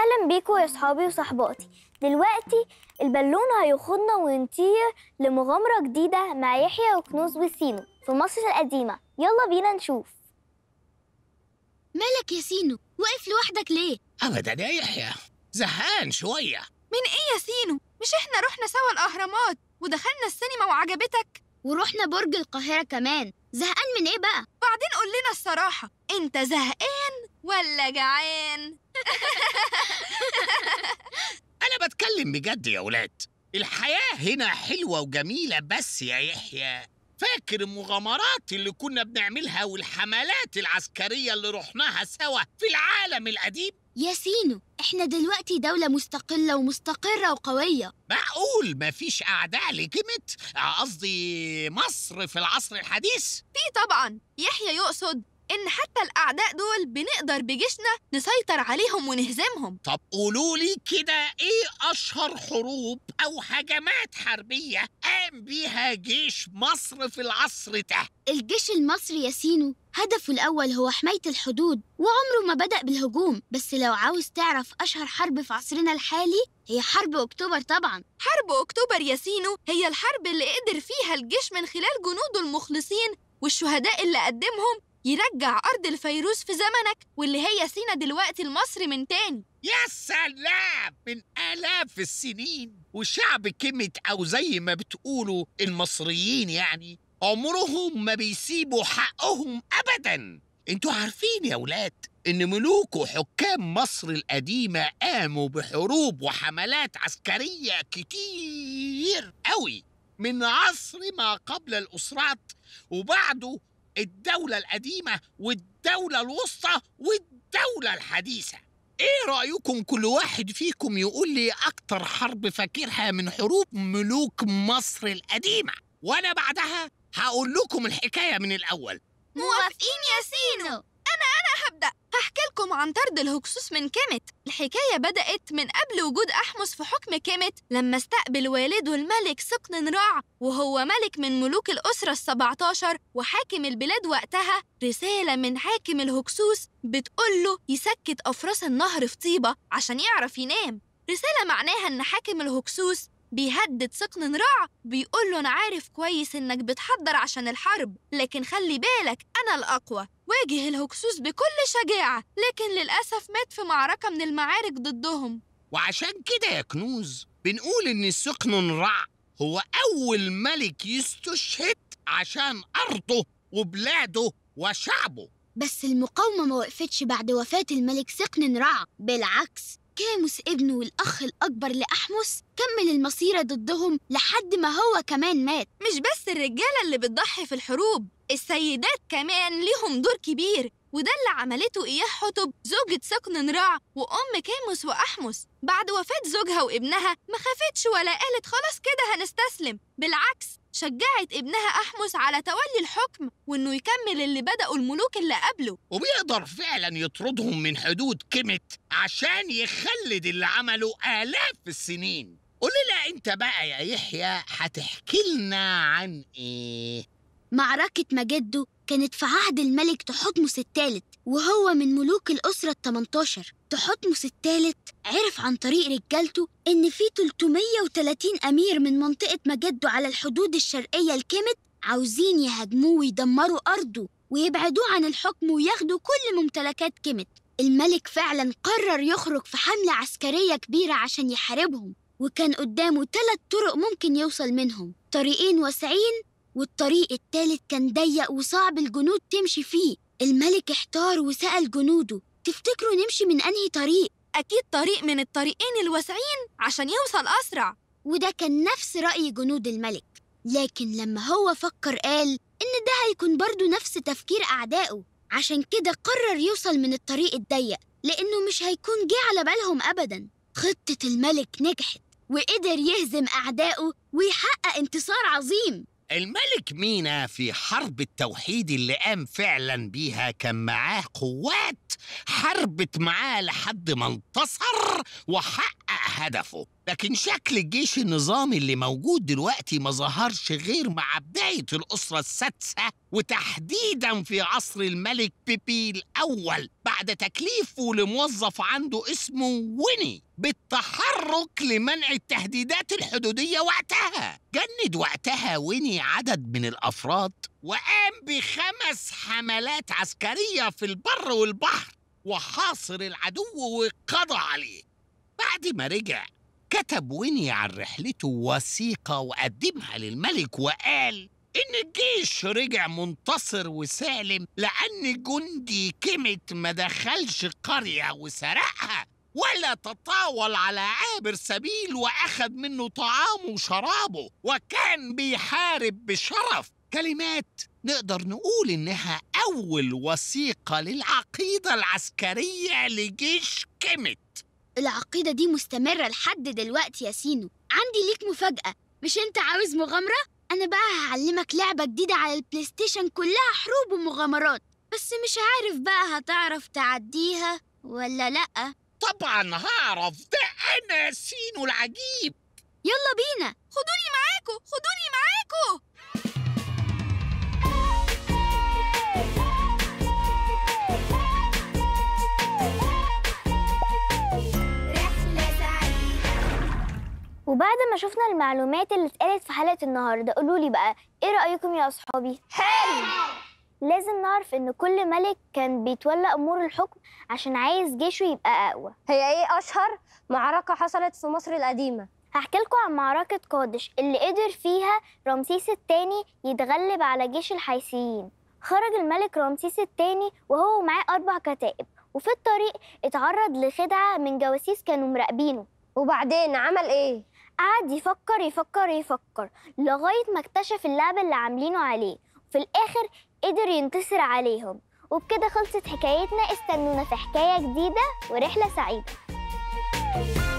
اهلا بيكم يا صحابي وصحباتي دلوقتي البالون هيخضنا ونطير لمغامره جديده مع يحيى وكنوز وسينو في مصر القديمه يلا بينا نشوف مالك يا سينو واقف لوحدك ليه ابدا يا يحيى زهقان شويه من ايه يا سينو مش احنا رحنا سوا الاهرامات ودخلنا السينما وعجبتك ورحنا برج القاهره كمان زهقان من ايه بقى بعدين قول لنا الصراحه انت زهقان ولا جعان أنا بتكلم بجد يا ولاد الحياة هنا حلوة وجميلة بس يا يحيى فاكر المغامرات اللي كنا بنعملها والحملات العسكرية اللي رحناها سوا في العالم القديم؟ يا سينو احنا دلوقتي دولة مستقلة ومستقرة وقوية معقول مفيش أعداء لجمت قصدي مصر في العصر الحديث؟ في طبعا يحيى يقصد إن حتى الأعداء دول بنقدر بجيشنا نسيطر عليهم ونهزمهم طب قولولي كده إيه أشهر حروب أو هجمات حربية قام بيها جيش مصر في العصر ده؟ الجيش المصري يا سينو هدفه الأول هو حماية الحدود وعمره ما بدأ بالهجوم بس لو عاوز تعرف أشهر حرب في عصرنا الحالي هي حرب أكتوبر طبعا حرب أكتوبر يا سينو هي الحرب اللي قدر فيها الجيش من خلال جنوده المخلصين والشهداء اللي قدمهم يرجع أرض الفيروز في زمنك واللي هي سينا دلوقتي لمصر من تاني يا سلام من آلاف السنين وشعب كلمة أو زي ما بتقولوا المصريين يعني عمرهم ما بيسيبوا حقهم أبداً انتوا عارفين يا ولاد ان ملوك وحكام مصر القديمة قاموا بحروب وحملات عسكرية كتير قوي من عصر ما قبل الأسرات وبعده الدولة القديمة والدولة الوسطى والدولة الحديثة ايه رأيكم كل واحد فيكم يقول لي اكتر حرب فاكرها من حروب ملوك مصر القديمة وانا بعدها هقول لكم الحكاية من الاول موافقين يا سينو لكم عن طرد الهكسوس من كيمت الحكاية بدأت من قبل وجود أحمس في حكم كيمت لما استقبل والده الملك سقن راع وهو ملك من ملوك الأسرة السبعتاشر وحاكم البلاد وقتها رسالة من حاكم الهكسوس بتقول له يسكت أفراس النهر في طيبة عشان يعرف ينام رسالة معناها إن حاكم الهكسوس بيهدد سقن نراع بيقول له أنا عارف كويس إنك بتحضر عشان الحرب لكن خلي بالك أنا الأقوى واجه الهكسوس بكل شجاعة لكن للأسف مات في معركة من المعارك ضدهم وعشان كده يا كنوز بنقول إن سقن نراع هو أول ملك يستشهد عشان أرضه وبلاده وشعبه بس المقاومة ما وقفتش بعد وفاة الملك سقن نراع بالعكس كاموس ابنه والأخ الأكبر لأحمس كمل المصيرة ضدهم لحد ما هو كمان مات مش بس الرجالة اللي بتضحي في الحروب السيدات كمان ليهم دور كبير وده اللي عملته إياه حطب زوجة سكن نراع وأم كاموس وأحمس بعد وفاة زوجها وابنها ما خافتش ولا قالت خلاص كده هنستسلم بالعكس شجعت ابنها أحمس على تولي الحكم وإنه يكمل اللي بدأوا الملوك اللي قبله وبيقدر فعلا يطردهم من حدود كيمت عشان يخلد اللي عمله آلاف السنين قولي لا أنت بقى يا يحيى هتحكي لنا عن إيه؟ معركة مجده كانت في عهد الملك تحتمس الثالث وهو من ملوك الأسرة التمنتاشر تحتمس الثالث عرف عن طريق رجالته إن في 330 أمير من منطقة مجدو على الحدود الشرقية لكيمت عاوزين يهاجموه ويدمروا أرضه ويبعدوه عن الحكم وياخدوا كل ممتلكات كيمت الملك فعلا قرر يخرج في حملة عسكرية كبيرة عشان يحاربهم وكان قدامه ثلاث طرق ممكن يوصل منهم طريقين واسعين والطريق التالت كان ضيق وصعب الجنود تمشي فيه الملك احتار وسأل جنوده تفتكروا نمشي من أنهي طريق؟ أكيد طريق من الطريقين الواسعين عشان يوصل أسرع وده كان نفس رأي جنود الملك لكن لما هو فكر قال إن ده هيكون برضه نفس تفكير أعدائه عشان كده قرر يوصل من الطريق الضيق لأنه مش هيكون جه على بالهم أبداً خطة الملك نجحت وقدر يهزم أعدائه ويحقق انتصار عظيم الملك مينا في حرب التوحيد اللي قام فعلا بيها كان معاه قوات حربت معاه لحد ما انتصر وحقق هدفه لكن شكل الجيش النظامي اللي موجود دلوقتي ما ظهرش غير مع بداية الأسرة السادسة وتحديدا في عصر الملك بيبي الأول بعد تكليفه لموظف عنده اسمه ويني بالتحرك لمنع التهديدات الحدودية وقتها جند وقتها ويني عدد من الأفراد وقام بخمس حملات عسكرية في البر والبحر وحاصر العدو وقضى عليه بعد ما رجع كتب ويني عن رحلته وثيقة وقدمها للملك وقال إن الجيش رجع منتصر وسالم لأن جندي كيمت ما دخلش قرية وسرقها ولا تطاول على عابر سبيل وأخذ منه طعامه وشرابه وكان بيحارب بشرف كلمات نقدر نقول إنها أول وثيقة للعقيدة العسكرية لجيش كيمت العقيدة دي مستمرة لحد دلوقتي يا سينو عندي ليك مفاجأة مش انت عاوز مغامرة؟ أنا بقى هعلمك لعبة جديدة على البلايستيشن كلها حروب ومغامرات بس مش عارف بقى هتعرف تعديها ولا لأ طبعا هعرف ده أنا سينو العجيب يلا بينا خدوني معاكو خدوني معاكو ما شفنا المعلومات اللي اتقالت في حلقه النهارده قولوا لي بقى ايه رايكم يا اصحابي حلو لازم نعرف ان كل ملك كان بيتولى امور الحكم عشان عايز جيشه يبقى اقوى هي ايه اشهر معركه حصلت في مصر القديمه هحكي لكم عن معركه قادش اللي قدر فيها رمسيس الثاني يتغلب على جيش الحيثيين خرج الملك رمسيس الثاني وهو معاه اربع كتائب وفي الطريق اتعرض لخدعه من جواسيس كانوا مراقبينه وبعدين عمل ايه قعد يفكر يفكر يفكر لغاية ما اكتشف اللعب اللي عاملينه عليه وفي الآخر قدر ينتصر عليهم وبكده خلصت حكايتنا استنونا في حكاية جديدة ورحلة سعيدة